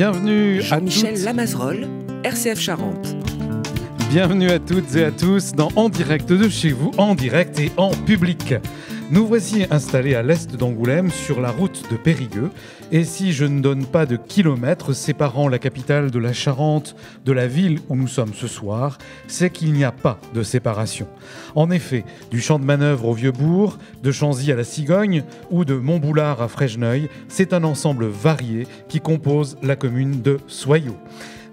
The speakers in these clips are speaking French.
Bienvenue à Michel toutes. RCF Charente. Bienvenue à toutes et à tous dans En direct de chez vous, en direct et en public. Nous voici installés à l'est d'Angoulême, sur la route de Périgueux. Et si je ne donne pas de kilomètres séparant la capitale de la Charente de la ville où nous sommes ce soir, c'est qu'il n'y a pas de séparation. En effet, du champ de manœuvre au Vieux-Bourg, de Chanzy à la Cigogne ou de Montboulard à Frégeneuil, c'est un ensemble varié qui compose la commune de Soyaux.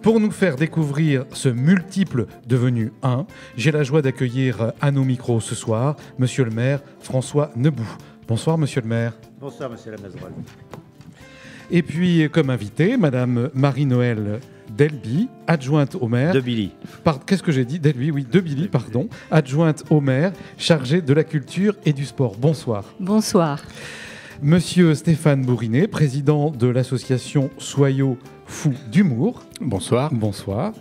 Pour nous faire découvrir ce multiple devenu un, j'ai la joie d'accueillir à nos micros ce soir Monsieur le maire François Nebout. Bonsoir Monsieur le maire. Bonsoir Monsieur maire. Et puis comme invité, Madame Marie-Noël Delby, adjointe au maire. De Billy. Qu'est-ce que j'ai dit Delby, oui, de Billy, pardon. Adjointe au maire, chargée de la culture et du sport. Bonsoir. Bonsoir. Monsieur Stéphane Bourinet, président de l'association Soyaux fou d'humour. Bonsoir. Bonsoir.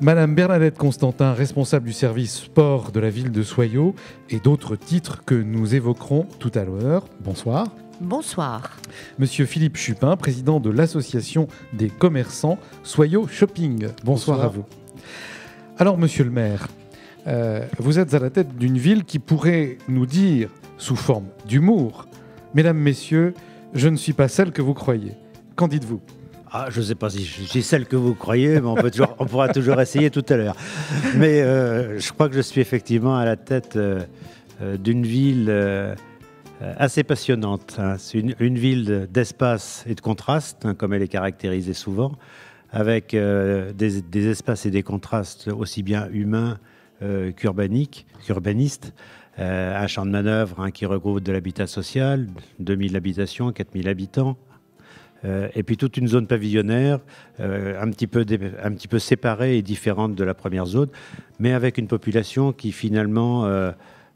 Madame Bernadette Constantin, responsable du service sport de la ville de Soyaux, et d'autres titres que nous évoquerons tout à l'heure. Bonsoir. Bonsoir. Monsieur Philippe Chupin, président de l'association des commerçants Soyaux Shopping. Bonsoir, à vous. Alors, monsieur le maire, euh, vous êtes à la tête d'une ville qui pourrait nous dire, sous forme d'humour, Mesdames, Messieurs, je ne suis pas celle que vous croyez. Qu'en dites-vous ah, je ne sais pas si je celle que vous croyez, mais on, pourra toujours essayer tout à l'heure. Mais euh, je crois que je suis effectivement à la tête euh, euh, d'une ville assez passionnante. Hein. C'est une, ville d'espace et de contraste, hein, comme elle est caractérisée souvent, avec des, espaces et des contrastes aussi bien humains qu'urbanistes. un champ de manœuvre hein, qui regroupe de l'habitat social, 2000 habitations, 4000 habitants, euh, et puis toute une zone pavillonnaire, euh, un, petit peu un petit peu séparée et différente de la première zone, mais avec une population qui finalement euh,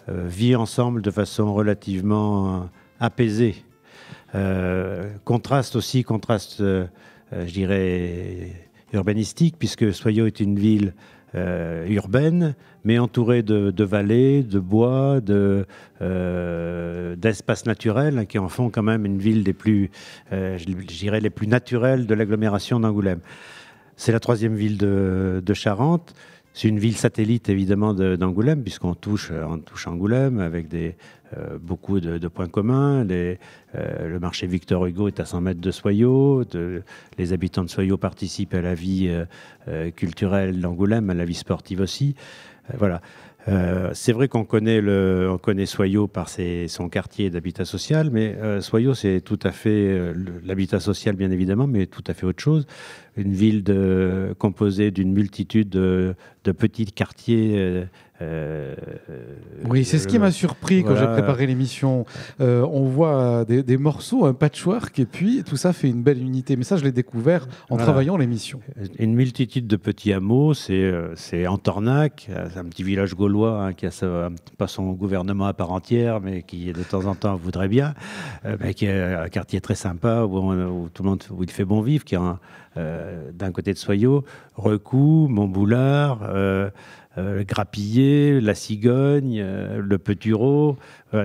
vit ensemble de façon relativement apaisée. contraste aussi, contraste, je dirais, urbanistique, puisque Soyo est une ville euh, urbaine, mais entourée de, vallées, de bois, euh, d'espaces naturels, qui en font quand même une ville des plus, euh, dirais, les plus naturelles de l'agglomération d'Angoulême. C'est la troisième ville de, de Charente. C'est une ville satellite évidemment d'Angoulême, puisqu'on touche, on touche Angoulême avec des, euh, beaucoup de, points communs. Les, euh, le marché Victor Hugo est à 100 mètres de Soyot. les habitants de Soyot participent à la vie euh, culturelle d'Angoulême, à la vie sportive aussi. voilà. c'est vrai qu'on connaît, le, connaît par son quartier d'habitat social, mais euh, c'est tout à fait l'habitat social, bien évidemment, mais tout à fait autre chose. Une ville composée d'une multitude de, de, petits quartiers euh, oui, c'est ce qui m'a surpris quand j'ai préparé l'émission. Euh, on voit des, morceaux, un patchwork, et puis tout ça fait une belle unité. Mais ça, je l'ai découvert en travaillant l'émission. Une multitude de petits hameaux. C'est euh, Antornac, un petit village gaulois hein, qui a pas son gouvernement à part entière, mais qui de temps en temps voudrait bien, mais qui est un quartier très sympa où, tout le monde où il fait bon vivre, qui est d'un côté de Soyaux, Recou, Montboulard. Euh, le grappillier, la cigogne, euh, le petureau,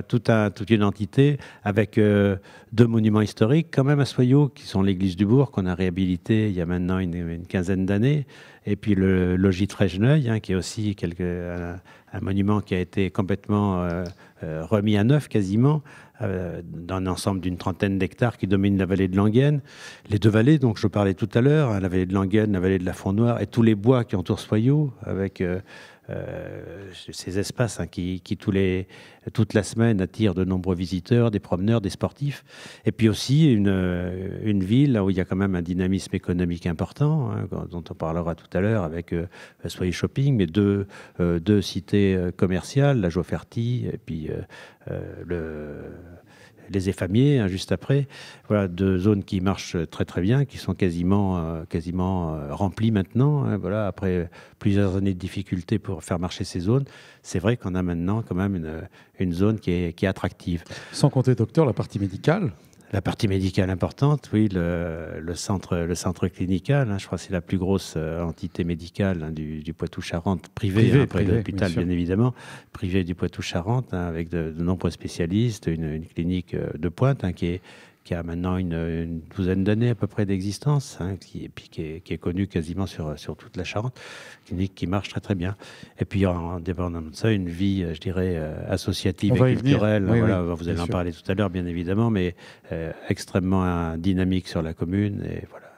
tout un, toute une entité avec euh, deux monuments historiques quand même à Soyaux, qui sont l'église du Bourg qu'on a réhabilité il y a maintenant une, quinzaine d'années, et puis le logis Trégeneuil, hein, qui est aussi un, monument qui a été complètement remis à neuf quasiment euh, d'un ensemble d'une trentaine d'hectares qui domine la vallée de Languenne. Les deux vallées, dont je parlais tout à l'heure, hein, la vallée de Languenne, la vallée de la font noire et tous les bois qui entourent Soyaux, avec euh, euh, ces espaces hein, qui, qui tous les, toute la semaine attirent de nombreux visiteurs, des promeneurs, des sportifs, et puis aussi une, une ville où il y a quand même un dynamisme économique important, hein, dont on parlera tout à l'heure avec euh, Soyez Shopping, mais deux, euh, deux cités commerciales, la Jofferty et puis le les effamiers hein, juste après. Voilà, deux zones qui marchent très très bien, qui sont quasiment, euh, quasiment euh, remplies maintenant. Hein, voilà, après plusieurs années de difficultés pour faire marcher ces zones, c'est vrai qu'on a maintenant quand même une, zone qui est, qui est attractive. Sans compter, docteur, la partie médicale la partie médicale importante, oui, le, centre, le centre clinical, hein, je crois que c'est la plus grosse euh, entité médicale hein, du, Poitou-Charentes, privée, privé, après hein, l'hôpital bien, évidemment, privée du Poitou-Charentes, avec de, nombreux spécialistes, une clinique euh, de pointe qui est qui a maintenant une, douzaine d'années à peu près d'existence, hein, qui, puis qui, est, qui est connue quasiment sur, sur toute la Charente, clinique qui marche très très bien. Et puis en dépendant de ça, une vie, euh, je dirais, euh, associative et culturelle. Hein, vous allez en parler tout à l'heure, bien évidemment, mais euh, extrêmement dynamique sur la commune. Et voilà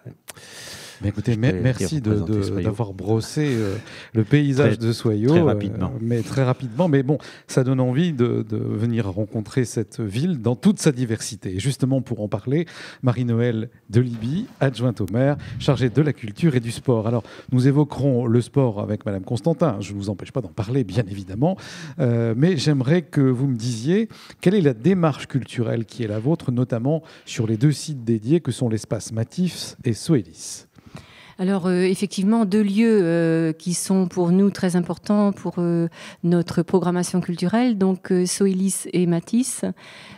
écoutez, merci d'avoir brossé euh, le paysage de Soyaux. Très euh, rapidement. mais très rapidement. Mais bon, ça donne envie de, venir rencontrer cette ville dans toute sa diversité. Et justement, pour en parler, Marie-Noël de Libye, adjointe au maire, chargée de la culture et du sport. Alors, nous évoquerons le sport avec Madame Constantin. Je ne vous empêche pas d'en parler, bien évidemment. Euh, mais j'aimerais que vous me disiez quelle est la démarche culturelle qui est la vôtre, notamment sur les deux sites dédiés que sont l'espace Matifs et Soélis. Alors euh, effectivement, deux lieux euh, qui sont pour nous très importants pour euh, notre programmation culturelle, donc Soilis et Matisse.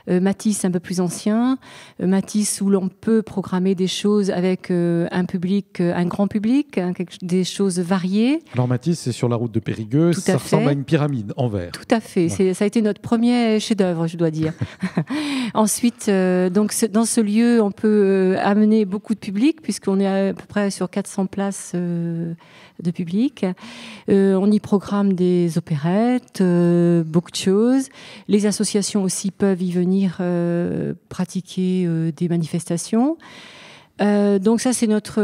Matisse un peu plus ancien, Matisse où l'on peut programmer des choses avec un public, un grand public, hein, des choses variées. Alors Matisse, c'est sur la route de Périgueux, ça ressemble à une pyramide en Tout à fait, ça a été notre premier chef-d'œuvre, je dois dire. Ensuite, donc dans ce lieu, on peut amener beaucoup de public puisqu'on est à peu près sur quatre sans place euh, de public. Euh, on y programme des opérettes, euh, beaucoup de choses. Les associations aussi peuvent y venir pratiquer des manifestations. Euh, donc ça, c'est notre,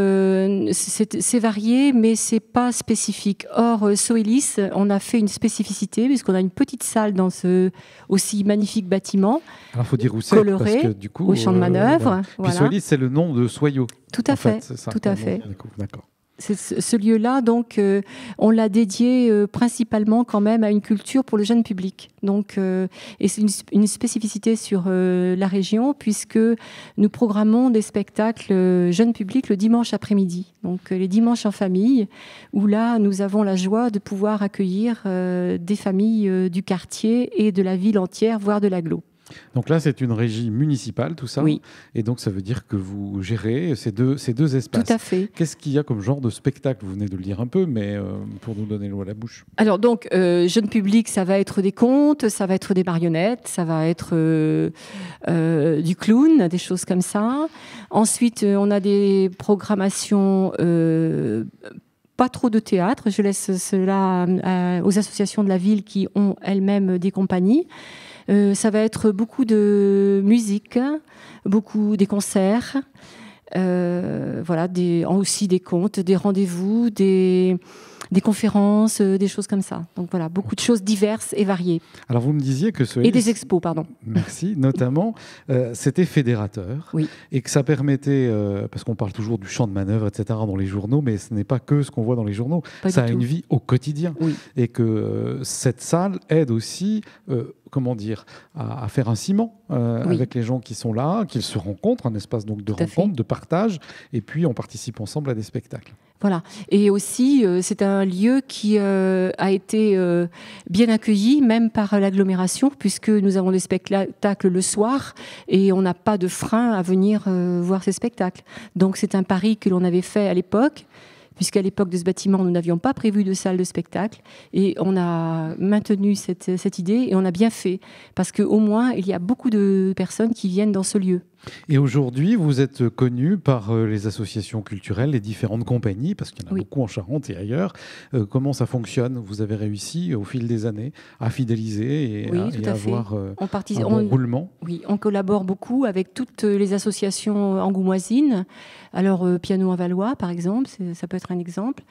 c'est varié, mais c'est pas spécifique. Or, euh, Soilis, on a fait une spécificité puisqu'on a une petite salle dans ce aussi magnifique bâtiment. coloré, faut dire du coup, au champ de euh, manœuvre. Voilà. Voilà. c'est le nom de Soyo. Tout à fait, tout à fait. D'accord ce lieu-là, donc, euh, on l'a dédié euh, principalement quand même à une culture pour le jeune public. Donc, euh, et c'est une, spécificité sur la région puisque nous programmons des spectacles jeunes publics le dimanche après-midi. Donc, les dimanches en famille, où là, nous avons la joie de pouvoir accueillir des familles du quartier et de la ville entière, voire de l'agglo. Donc là, c'est une régie municipale, tout ça. Et donc, ça veut dire que vous gérez ces deux, ces espaces. Tout à fait. Qu'est-ce qu'il y a comme genre de spectacle Vous venez de le dire un peu, mais euh, pour nous donner l'eau à la bouche. Alors, donc, euh, jeune public, ça va être des contes, ça va être des marionnettes, ça va être euh, du clown, des choses comme ça. Ensuite, on a des programmations pas trop de théâtre. Je laisse cela aux associations de la ville qui ont elles-mêmes des compagnies. Euh, ça va être beaucoup de musique, beaucoup des concerts, euh, voilà, des, aussi des contes, des rendez-vous, des des conférences, euh, des choses comme ça. Donc voilà, beaucoup de choses diverses et variées. Alors vous me disiez que ce et des expos, pardon. Merci, notamment euh, c'était fédérateur et que ça permettait euh, parce qu'on parle toujours du champ de manœuvre, etc. dans les journaux, mais ce n'est pas que ce qu'on voit dans les journaux. ça a une vie au quotidien et que cette salle aide aussi comment dire, à, faire un ciment avec les gens qui sont là, qu'ils se rencontrent, un espace donc de rencontre, de partage, et puis on participe ensemble à des spectacles. Voilà. Et aussi, euh, c'est un lieu qui euh, a été euh, bien accueilli, même par l'agglomération, puisque nous avons des spectacles le soir et on n'a pas de frein à venir voir ces spectacles. Donc c'est un pari que l'on avait fait à l'époque, puisqu'à l'époque de ce bâtiment, nous n'avions pas prévu de salle de spectacle. Et on a maintenu cette, cette idée et on a bien fait, parce qu'au moins, il y a beaucoup de personnes qui viennent dans ce lieu. Et aujourd'hui, vous êtes connu par euh, les associations culturelles, les différentes compagnies, parce qu'il y en a beaucoup en Charente et ailleurs. Euh, comment ça fonctionne Vous avez réussi au fil des années à fidéliser et à, avoir euh, on un bon roulement Oui, on collabore beaucoup avec toutes les associations angoumoisines. Alors, Piano en Valois, par exemple, ça peut être un exemple.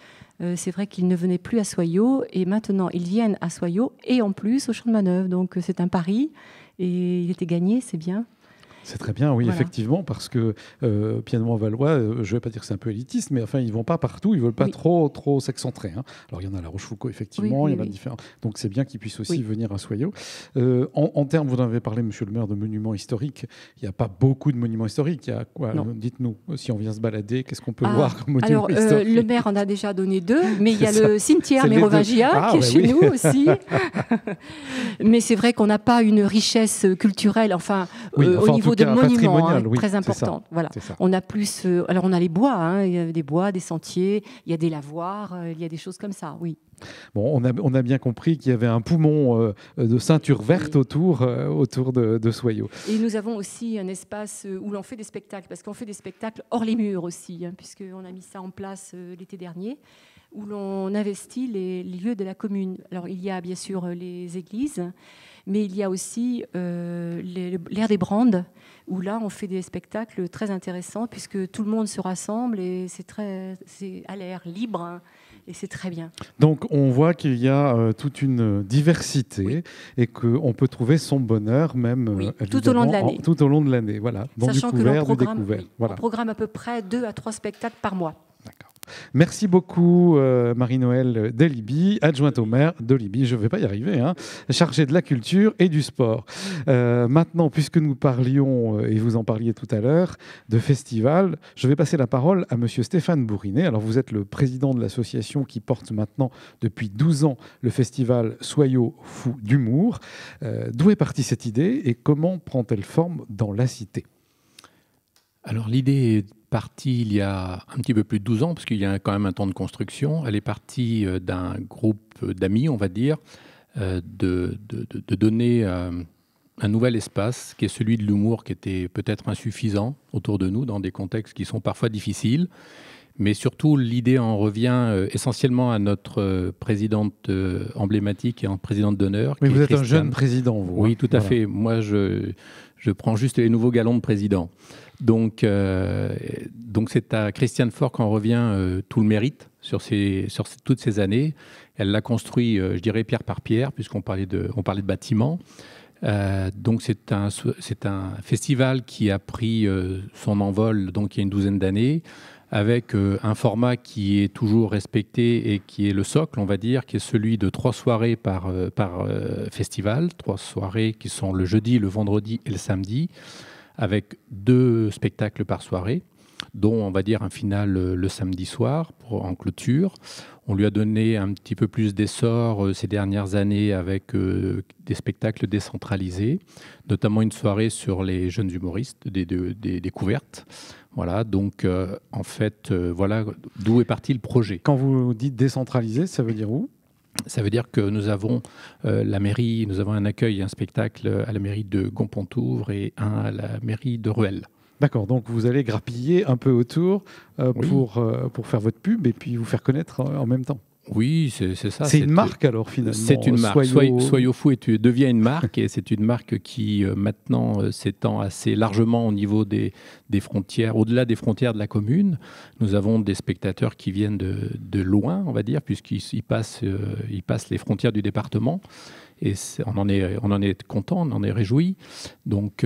c'est vrai qu'ils ne venaient plus à Soyaux et maintenant ils viennent à Soyaux et en plus au champ de manœuvre. Donc, c'est un pari et il était gagné, c'est bien. C'est très bien, oui, effectivement, parce que euh, Piedmont-Valois, euh, je ne vais pas dire que c'est un peu élitiste, mais enfin, ils ne vont pas partout, ils ne veulent pas trop trop s'excentrer. Hein. Alors, il y en a à La Rochefoucauld, effectivement, il y en a différents. Donc, c'est bien qu'ils puissent aussi venir à Soyot. Euh, en, termes, vous en avez parlé, monsieur le maire, de monuments historiques. Il n'y a pas beaucoup de monuments historiques. Il quoi euh, Dites-nous, si on vient se balader, qu'est-ce qu'on peut ah, voir comme monument alors, Le maire en a déjà donné deux, mais il y a le cimetière mérovingia qui ah, est chez nous aussi. mais c'est vrai qu'on n'a pas une richesse culturelle, enfin au niveau de monuments hein, très importants. Voilà. On a plus, euh, alors on a les bois, hein, il y a des bois, des sentiers, il y a des lavoirs, euh, il y a des choses comme ça, oui. Bon, on a, bien compris qu'il y avait un poumon euh, de ceinture verte autour, autour de, de, Soyaux. Et nous avons aussi un espace où l'on fait des spectacles, parce qu'on fait des spectacles hors les murs aussi, hein, puisqu'on a mis ça en place l'été dernier où l'on investit les lieux de la commune. Alors il y a bien sûr les églises, mais il y a aussi euh, l'ère des brandes, où là, on fait des spectacles très intéressants, puisque tout le monde se rassemble et c'est très, c'est à l'air libre. Hein, et c'est très bien. Donc on voit qu'il y a euh, toute une diversité et qu'on peut trouver son bonheur même euh, tout au long de l'année. tout au long de l'année, voilà. Sachant que l'on programme, programme, à peu près deux à trois spectacles par mois. Merci beaucoup, euh, Marie-Noël Deliby, adjointe au maire de Libye. Je ne vais pas y arriver, hein. chargée de la culture et du sport. Euh, maintenant, puisque nous parlions, euh, et vous en parliez tout à l'heure, de festival, je vais passer la parole à monsieur Stéphane Bourinet. Alors, vous êtes le président de l'association qui porte maintenant, depuis 12 ans, le festival Soyaux Fou d'Humour. D'où est partie cette idée et comment prend-elle forme dans la cité alors l'idée est partie il y a un petit peu plus de 12 ans, parce qu'il y a quand même un temps de construction. Elle est partie euh, d'un groupe d'amis, on va dire, euh, de, de, donner euh, un nouvel espace qui est celui de l'humour qui était peut-être insuffisant autour de nous dans des contextes qui sont parfois difficiles. Mais surtout, l'idée en revient euh, essentiellement à notre euh, présidente euh, emblématique et en présidente d'honneur. Mais vous êtes un jeune président, vous. Oui, hein. tout à fait. Moi, je, je prends juste les nouveaux galons de président. Donc, donc c'est à Christiane Fort qu'en revient tout le mérite sur, ces, sur toutes ces années. Elle l'a construit, je dirais, pierre par pierre, puisqu'on parlait de, on parlait de bâtiments. donc c'est un, c'est un festival qui a pris son envol donc il y a une douzaine d'années avec euh, un format qui est toujours respecté et qui est le socle, on va dire, qui est celui de trois soirées par, euh, par euh, festival, trois soirées qui sont le jeudi, le vendredi et le samedi, avec deux spectacles par soirée dont on va dire un final le, samedi soir pour, en clôture. On lui a donné un petit peu plus d'essor euh, ces dernières années avec euh, des spectacles décentralisés, notamment une soirée sur les jeunes humoristes, des, découvertes. Voilà, donc euh, en fait, voilà d'où est parti le projet. Quand vous dites décentralisé, ça veut dire où ça veut dire que nous avons la mairie, nous avons un accueil un spectacle à la mairie de Gompontouvre et un à la mairie de Ruelle. D'accord, donc vous allez grappiller un peu autour euh, pour, euh, pour faire votre pub et puis vous faire connaître euh, en, même temps. Oui, c'est ça. C'est une marque alors finalement. C'est une marque. Soyo, Soyo Fou tu deviens une marque et c'est une marque qui maintenant s'étend assez largement au niveau des, des frontières, au-delà des frontières de la commune. Nous avons des spectateurs qui viennent de, de loin, on va dire, puisqu'ils passent, passent les frontières du département et on en est on en est content, on en est réjoui. Donc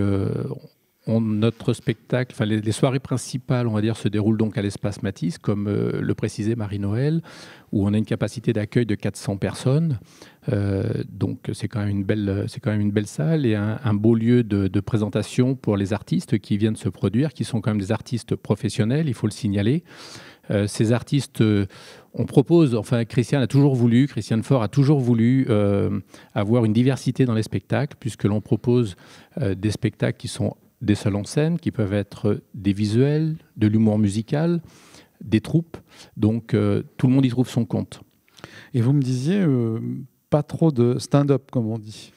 notre spectacle, les, soirées principales, on va dire, se déroulent donc à l'espace Matisse, comme euh, le précisait Marie-Noël, où on a une capacité d'accueil de 400 personnes. Euh, donc c'est quand même une belle, quand même une belle salle et un, beau lieu de, présentation pour les artistes qui viennent se produire, qui sont quand même des artistes professionnels, il faut le signaler. Euh, ces artistes, on propose, enfin Christian a toujours voulu, Christiane Fort a toujours voulu avoir une diversité dans les spectacles, puisque l'on propose des spectacles qui sont des salons en scène qui peuvent être des visuels, de l'humour musical, des troupes. Donc euh, tout le monde y trouve son compte. Et vous me disiez, euh, pas trop de stand-up, comme on dit.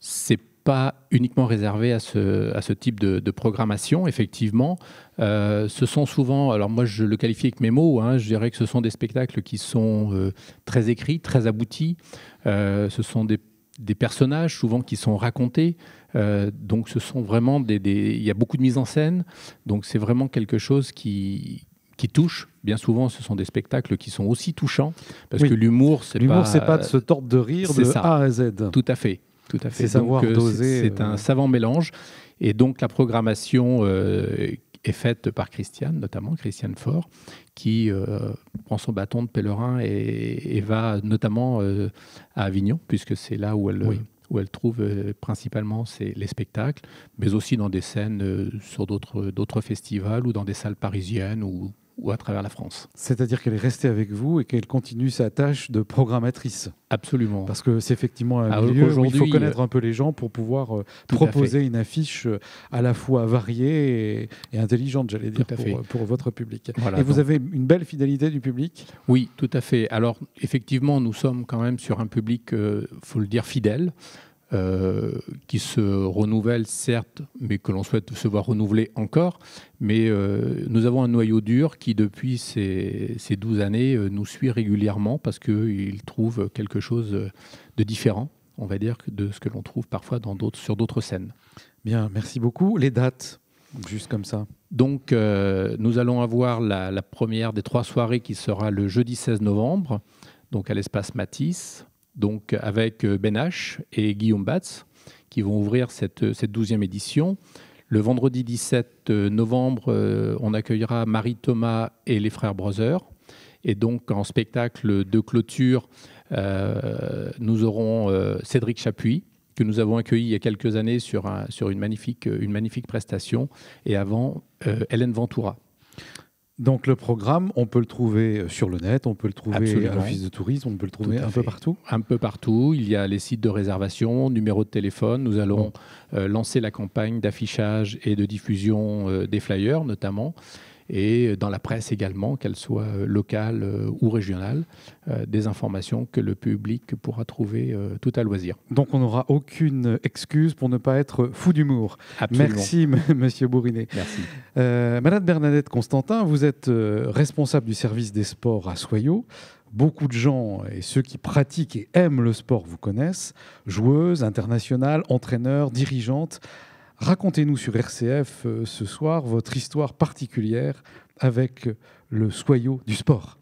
C'est pas uniquement réservé à ce, à ce type de, programmation, effectivement. Euh, ce sont souvent, alors moi je le qualifie avec mes mots, hein, je dirais que ce sont des spectacles qui sont très écrits, très aboutis. ce sont des des personnages souvent qui sont racontés. Euh, donc ce sont vraiment des, Il y a beaucoup de mise en scène. Donc c'est vraiment quelque chose qui, qui touche. Bien souvent, ce sont des spectacles qui sont aussi touchants. Parce que l'humour, c'est l'humour, c'est pas de se tordre de rire de A à Z. Tout à fait. Tout à fait. Euh, c'est savoir doser. C'est, euh, un savant mélange. Et donc la programmation est faite par Christiane, notamment Christiane Faure, qui euh, prend son bâton de pèlerin et, va notamment euh, à Avignon, puisque c'est là où elle, où elle trouve euh, principalement les spectacles, mais aussi dans des scènes sur d'autres festivals ou dans des salles parisiennes ou ou à travers la France. C'est-à-dire qu'elle est restée avec vous et qu'elle continue sa tâche de programmatrice. Absolument. Parce que c'est effectivement un ah, milieu où il faut euh, connaître un peu les gens pour pouvoir euh, proposer une affiche euh, à la fois variée et, intelligente, j'allais dire, pour, pour, votre public. et vous avez une belle fidélité du public Oui, tout à fait. Alors, effectivement, nous sommes quand même sur un public, il faut le dire, fidèle. Euh, qui se renouvelle, certes, mais que l'on souhaite se voir renouveler encore. Mais euh, nous avons un noyau dur qui, depuis ces, ces 12 années, euh, nous suit régulièrement parce qu'il trouve quelque chose de différent, on va dire, de ce que l'on trouve parfois dans sur d'autres scènes. Bien, merci beaucoup. Les dates Juste comme ça. Donc, nous allons avoir la, la, première des trois soirées qui sera le jeudi 16 novembre, donc à l'espace Matisse donc avec euh, Ben H et Guillaume Batz, qui vont ouvrir cette, euh, douzième 12 édition. Le vendredi 17 euh, novembre, on accueillera Marie Thomas et les frères Brothers. Et donc, en spectacle de clôture, nous aurons Cédric Chapuis, que nous avons accueilli il y a quelques années sur, une, magnifique, prestation, et avant Hélène Ventura. Donc le programme, on peut le trouver euh, sur le net, on peut le trouver à l'office de tourisme, on peut le trouver un peu partout. Un peu partout. Il y a les sites de réservation, numéros de téléphone. Nous allons euh, lancer la campagne d'affichage et de diffusion euh, des flyers notamment et dans la presse également, qu'elle soit locale euh, ou régionale, euh, des informations que le public pourra trouver euh, tout à loisir. Donc on n'aura aucune excuse pour ne pas être fou d'humour. Merci, Monsieur Bourinet. Merci. Madame Bernadette Constantin, vous êtes responsable du service des sports à Soyaux beaucoup de gens et ceux qui pratiquent et aiment le sport vous connaissent, Joueuse, internationale, entraîneur, dirigeante. Racontez-nous sur RCF euh, ce soir votre histoire particulière avec euh, le soyau du sport.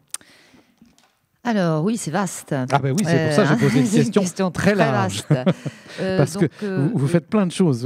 Alors oui, c'est vaste. Ah ben oui, c'est pour ça que j'ai posé une euh, question, très, large. Parce que vous, faites plein de choses.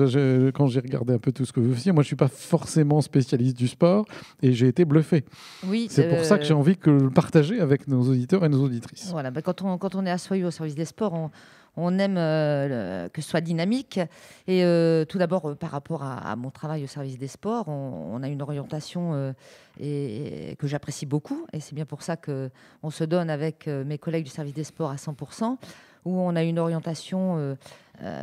quand j'ai regardé un peu tout ce que vous faisiez, moi je ne suis pas forcément spécialiste du sport et j'ai été bluffé. Oui, c'est pour ça que j'ai envie de le partager avec nos auditeurs et nos auditrices. Voilà, ben, quand, on, quand on est à Soyou au service des sports, on, on aime euh, que ce soit dynamique. Et euh, tout d'abord, euh, par rapport à, mon travail au service des sports, on, a une orientation que j'apprécie beaucoup. Et c'est bien pour ça qu'on se donne avec mes collègues du service des sports à 100%, où on a une orientation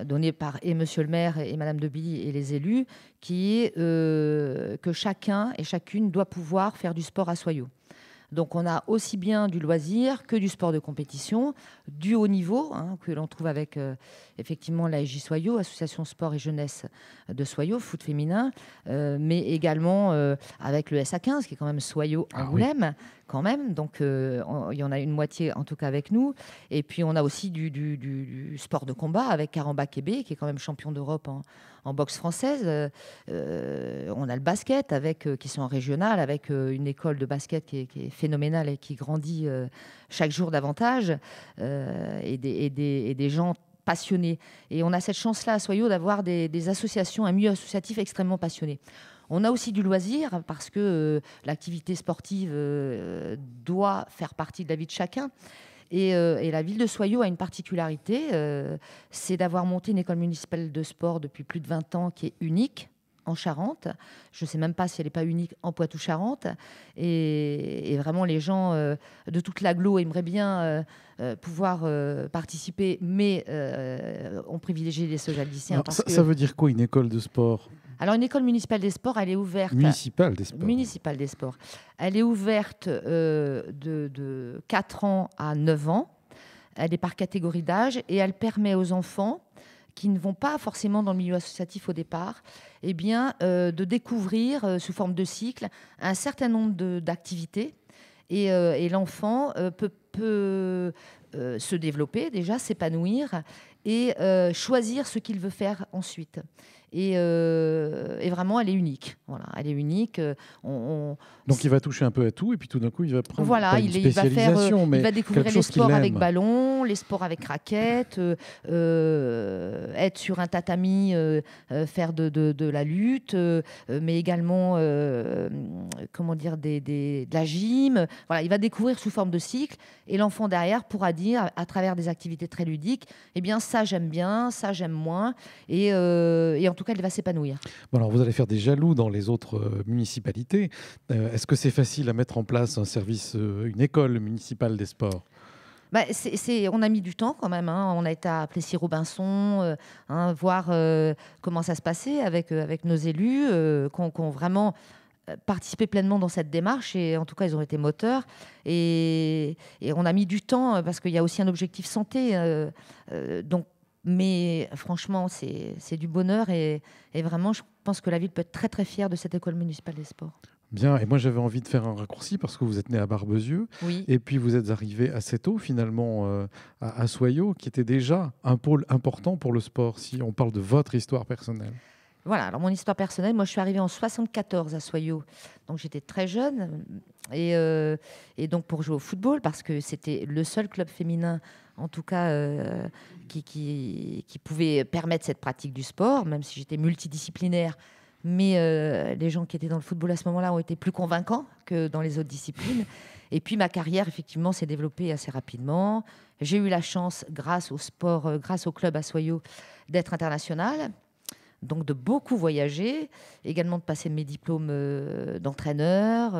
donnée par et Monsieur le maire et, Madame de et les élus, qui est que chacun et chacune doit pouvoir faire du sport à soyau. Donc on a aussi bien du loisir que du sport de compétition, du haut niveau, hein, que l'on trouve avec euh, effectivement la Soyo, Association Sport et Jeunesse de Soyaux, foot féminin, euh, mais également euh, avec le SA15, qui est quand même Soyaux ah Angoulême, quand même. Donc, euh, il y en a une moitié, en tout cas, avec nous. Et puis, on a aussi du, sport de combat avec Karamba Kébé, qui est quand même champion d'Europe en, boxe française. Euh, on a le basket, avec, euh, qui sont en régional, avec une école de basket qui est, phénoménale et qui grandit chaque jour davantage. Et des, gens passionnés. Et on a cette chance-là à Soyo d'avoir des, des, associations, un milieu associatif extrêmement passionné. On a aussi du loisir parce que euh, l'activité sportive euh, doit faire partie de la vie de chacun. Et, euh, la ville de Soyaux a une particularité, c'est d'avoir monté une école municipale de sport depuis plus de 20 ans qui est unique en Charente. Je ne sais même pas si elle n'est pas unique en poitou charente Et, vraiment, les gens de toute l'agglo aimeraient bien pouvoir participer, mais on privilégie les socialistes. ça veut dire quoi une école de sport alors, une école municipale des sports, elle est ouverte. Municipale des sports. Municipale des sports. Elle est ouverte euh, de, 4 ans à 9 ans. Elle est par catégorie d'âge et elle permet aux enfants qui ne vont pas forcément dans le milieu associatif au départ, eh bien, euh, de découvrir euh, sous forme de cycle un certain nombre d'activités. Et, l'enfant peut, peut se développer déjà, s'épanouir et choisir ce qu'il veut faire ensuite. Euh, et, vraiment, elle est unique. Voilà, elle est unique. Euh, on, Donc il va toucher un peu à tout, et puis tout d'un coup, il va prendre voilà, il, va euh, découvrir les sports avec ballon, les sports avec raquette, être sur un tatami, faire de, la lutte, mais également comment dire des, de la gym. Voilà, il va découvrir sous forme de cycle, et l'enfant derrière pourra dire à travers des activités très ludiques, eh bien ça j'aime bien, ça j'aime moins, et, elle va s'épanouir. Bon, alors vous allez faire des jaloux dans les autres euh, municipalités. Euh, est-ce que c'est facile à mettre en place un service, euh, une école municipale des sports bah, on a mis du temps quand même. Hein. On a été à Plessis-Robinson, hein, voir comment ça se passait avec, avec nos élus, qui ont vraiment participé pleinement dans cette démarche et en tout cas ils ont été moteurs et, on a mis du temps parce qu'il y a aussi un objectif santé donc mais franchement, c'est du bonheur et, vraiment, je pense que la ville peut être très très fière de cette école municipale des sports. Bien, et moi j'avais envie de faire un raccourci parce que vous êtes né à Barbezieux et puis vous êtes arrivé assez tôt finalement euh, à, à qui était déjà un pôle important pour le sport si on parle de votre histoire personnelle. Voilà, alors mon histoire personnelle, moi je suis arrivée en 74 à Soyot, donc j'étais très jeune, et, euh, et, donc pour jouer au football, parce que c'était le seul club féminin, en tout cas euh, qui, qui, pouvaient permettre cette pratique du sport, même si j'étais multidisciplinaire. Mais euh, les gens qui étaient dans le football à ce moment-là ont été plus convaincants que dans les autres disciplines. Et puis ma carrière, effectivement, s'est développée assez rapidement. J'ai eu la chance, grâce au sport, euh, grâce au club à d'être international, donc de beaucoup voyager, également de passer mes diplômes euh, d'entraîneur.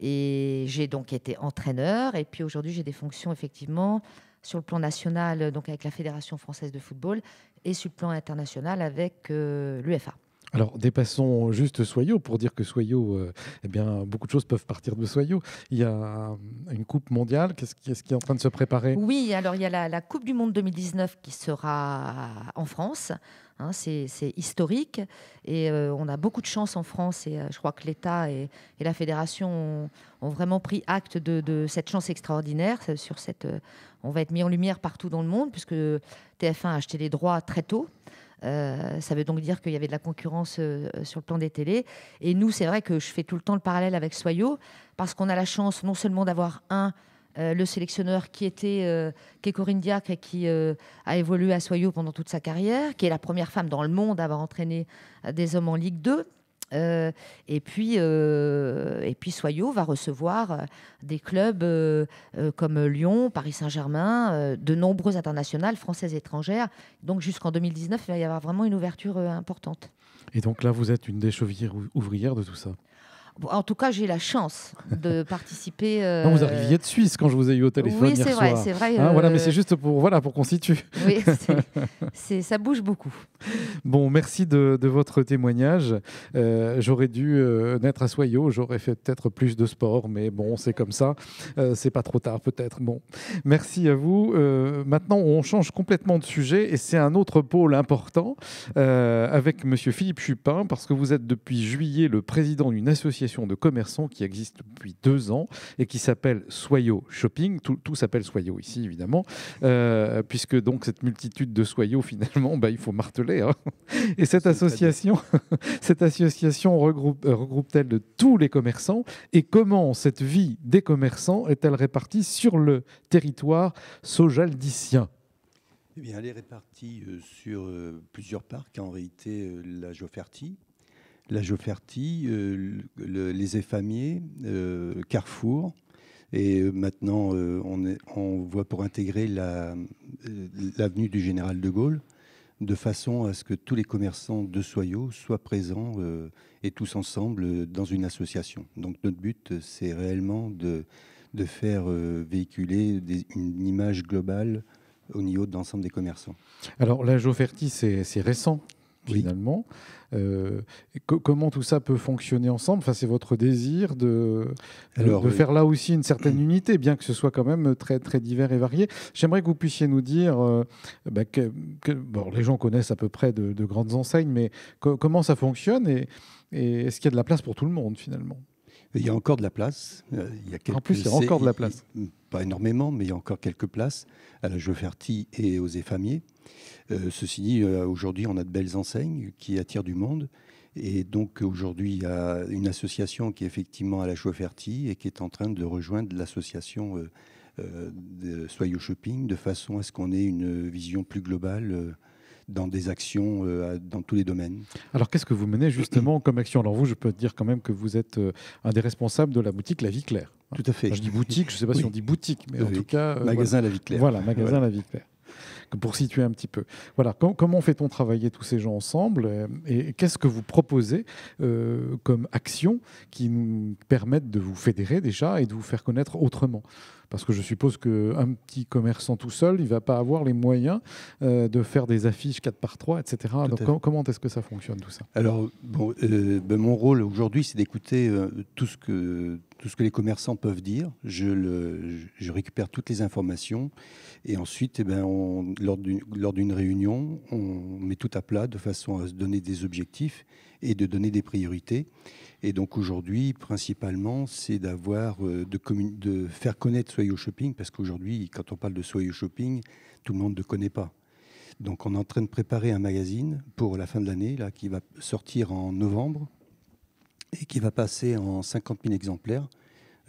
Et j'ai donc été entraîneur. Et puis aujourd'hui, j'ai des fonctions effectivement sur le plan national, euh, donc avec la Fédération française de football, et sur le plan international avec euh, l'UFA. Alors, dépassons juste Soyaux pour dire que Soyaux, euh, eh bien, beaucoup de choses peuvent partir de Soyaux. Il y a euh, une Coupe mondiale. Qu'est-ce qui, est, en train de se préparer Oui, alors il y a la, Coupe du Monde 2019 qui sera euh, en France. Hein, c'est historique et on a beaucoup de chance en France et je crois que l'État et, la fédération ont, vraiment pris acte de, cette chance extraordinaire. Sur cette, on va être mis en lumière partout dans le monde puisque TF1 a acheté les droits très tôt. Euh, ça veut donc dire qu'il y avait de la concurrence euh, sur le plan des télés. Et nous, c'est vrai que je fais tout le temps le parallèle avec Soyo, parce qu'on a la chance non seulement d'avoir un, euh, le sélectionneur qui était qui est Corinne Diacre et qui a évolué à Soyo pendant toute sa carrière, qui est la première femme dans le monde à avoir entraîné des hommes en Ligue 2, euh, et, puis, euh, et puis va recevoir euh, des clubs euh, comme Lyon, Paris Saint-Germain, de nombreuses internationales françaises et étrangères. Donc jusqu'en 2019, il va y avoir vraiment une ouverture importante. Et donc là, vous êtes une des chevilles ouvrières de tout ça en tout cas, j'ai la chance de participer. Euh, vous arriviez de Suisse quand je vous ai eu au téléphone. Oui, c'est vrai, ah, voilà, mais euh, c'est juste pour voilà pour qu'on Oui, c'est, ça bouge beaucoup. Bon, merci de, votre témoignage. Euh, j'aurais dû naître à Soyo. j'aurais fait peut-être plus de sport, mais bon, c'est comme ça. c'est pas trop tard, peut-être. Bon, merci à vous. maintenant, on change complètement de sujet et c'est un autre pôle important avec Monsieur Philippe Chupin parce que vous êtes depuis juillet le président d'une association de commerçants qui existe depuis deux ans et qui s'appelle Soyo Shopping. Tout, s'appelle Soyo ici, évidemment, euh, puisque donc cette multitude de soyaux, finalement, bah, il faut marteler. Hein. Et cette association, cette association regroupe, euh, t elle tous les commerçants Et comment cette vie des commerçants est-elle répartie sur le territoire sojaldicien eh bien, elle est répartie euh, sur plusieurs parcs. En réalité, la Joferti, la Joferti, euh, les Effamiers, euh, Carrefour. Et euh, maintenant, on, voit pour intégrer l'avenue du Général de Gaulle de façon à ce que tous les commerçants de Soyaux soient présents et tous ensemble dans une association. Donc notre but, c'est réellement de, faire véhiculer une image globale au niveau de l'ensemble des commerçants. Alors la Joferti, c'est récent, finalement. Euh, comment tout ça peut fonctionner ensemble enfin, C'est votre désir de, euh, faire là aussi une certaine unité, bien que ce soit quand même très, très divers et varié. J'aimerais que vous puissiez nous dire, euh, bah, que, bon, les gens connaissent à peu près de, grandes enseignes, mais comment ça fonctionne et, est-ce qu'il y a de la place pour tout le monde finalement Il y a encore de la place. Il y a En plus, il y a encore de la place énormément, mais il y a encore quelques places à la Jeuferty et aux Effamiers. Euh, ceci dit, euh, aujourd'hui, on a de belles enseignes qui attirent du monde. Et donc aujourd'hui, il y a une association qui est effectivement à la Jeuferty et qui est en train de rejoindre l'association euh, euh de Shopping de façon à ce qu'on ait une vision plus globale dans des actions dans tous les domaines. Alors qu'est-ce que vous menez justement comme action Alors vous, je peux dire quand même que vous êtes un des responsables de la boutique La Vie Claire. Tout à fait. je dis boutique, je ne sais pas si on dit boutique, mais en tout cas. Euh, magasin à La Vie Claire. Voilà, magasin à La Vie Claire. Pour situer un petit peu. Voilà, comment fait-on travailler tous ces gens ensemble euh, et, qu'est-ce que vous proposez euh, comme action qui nous permettent de vous fédérer déjà et de vous faire connaître autrement parce que je suppose qu'un petit commerçant tout seul, il ne va pas avoir les moyens euh, de faire des affiches 4 par 3, etc. Donc, comment est-ce que ça fonctionne tout ça Alors, euh, ben, mon rôle aujourd'hui, c'est d'écouter euh, tout, ce que, les commerçants peuvent dire. Je, récupère toutes les informations et ensuite, eh ben, lors d'une réunion, on met tout à plat de façon à se donner des objectifs et de donner des priorités. Et donc aujourd'hui, principalement, c'est d'avoir euh, de, de, faire connaître Soyo Shopping, parce qu'aujourd'hui, quand on parle de Soyo Shopping, tout le monde ne connaît pas. Donc on est en train de préparer un magazine pour la fin de l'année, là, qui va sortir en novembre et qui va passer en 50 000 exemplaires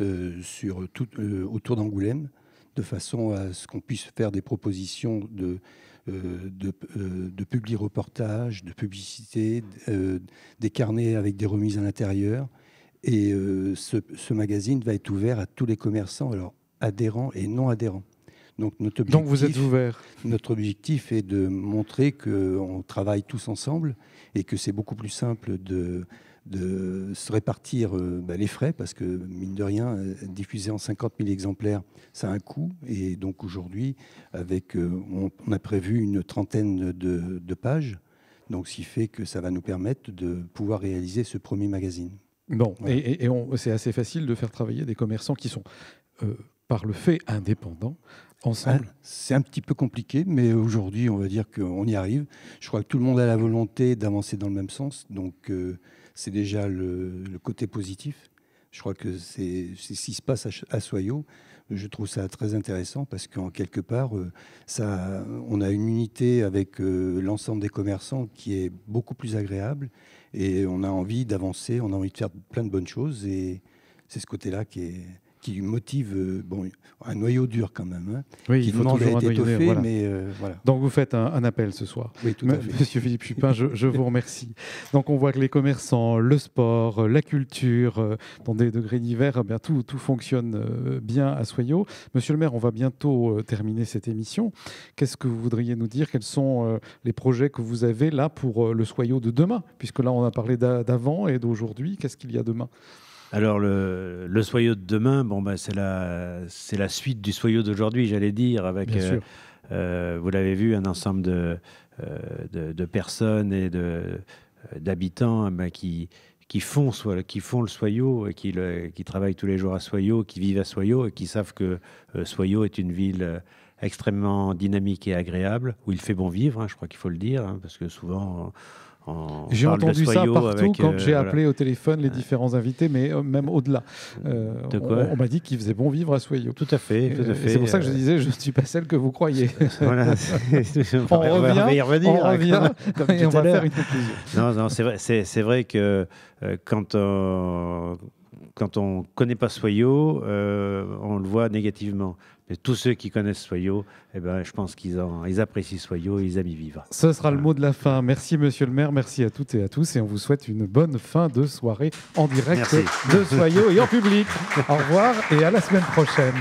euh, sur tout, euh, autour d'Angoulême, de façon à ce qu'on puisse faire des propositions de, euh, de, euh, de reportages de publicité, euh, des carnets avec des remises à l'intérieur. Et ce, ce, magazine va être ouvert à tous les commerçants, alors adhérents et non adhérents. Donc, notre objectif, Donc vous êtes ouvert. Notre objectif est de montrer qu'on travaille tous ensemble et que c'est beaucoup plus simple de, de se répartir euh, bah, les frais, parce que mine de rien, euh, diffuser en 50 000 exemplaires, ça a un coût. Et donc aujourd'hui, avec, euh, on, a prévu une trentaine de, pages, donc ce qui fait que ça va nous permettre de pouvoir réaliser ce premier magazine. Bon, et, c'est assez facile de faire travailler des commerçants qui sont, par le fait, indépendants. Ensemble. Ah, c'est un petit peu compliqué, mais aujourd'hui, on va dire qu'on y arrive. Je crois que tout le monde a la volonté d'avancer dans le même sens. Donc, c'est déjà le, côté positif. Je crois que c'est ce qui se passe à, à, Je trouve ça très intéressant parce qu'en quelque part, euh, ça, on a une unité avec euh, l'ensemble des commerçants qui est beaucoup plus agréable et on a envie d'avancer, on a envie de faire plein de bonnes choses et c'est ce côté-là qui est, qui motive euh, bon, un noyau dur quand même. Hein, oui, il faut toujours euh, Donc vous faites un, appel ce soir. Oui, tout à fait. Monsieur Philippe Chupin, je, vous remercie. Donc on voit que les commerçants, le sport, euh, la culture, dans des degrés divers, eh bien, tout, tout fonctionne bien à Soyaux. Monsieur le maire, on va bientôt terminer cette émission. Qu'est-ce que vous voudriez nous dire Quels sont les projets que vous avez là pour le Soyaux de demain Puisque là, on a parlé d'avant et d'aujourd'hui. Qu'est-ce qu'il y a demain alors, le, le, de demain, bon, ben c'est la, la suite du soyeau d'aujourd'hui, j'allais dire, avec, euh, euh, vous l'avez vu, un ensemble de, euh, de, personnes et d'habitants hein, bah, qui, qui, font, qui font le soyeau, et qui, qui travaillent tous les jours à Soyeau, qui vivent à Soyeau, et qui savent que Soyeau est une ville extrêmement dynamique et agréable, où il fait bon vivre, hein, je crois qu'il faut le dire, hein, parce que souvent j'ai entendu ça partout quand j'ai euh, appelé au téléphone les différents invités, mais euh, même au-delà. Euh, on, m'a dit qu'il faisait bon vivre à Soyo. Tout à fait. C'est pour ça que je disais, je ne suis pas celle que vous croyez. on, revient, va y revenir, on hein, revient, on va faire une Non, non, c'est vrai, c'est, vrai que quand on quand on ne connaît pas Soyo, on le voit négativement. Et tous ceux qui connaissent Soyo, eh ben, je pense qu'ils ils apprécient Soyo et ils aiment y vivre. Ce sera le mot de la fin. Merci, monsieur le maire. Merci à toutes et à tous. Et on vous souhaite une bonne fin de soirée en direct de Soyo et en public. Au revoir et à la semaine prochaine.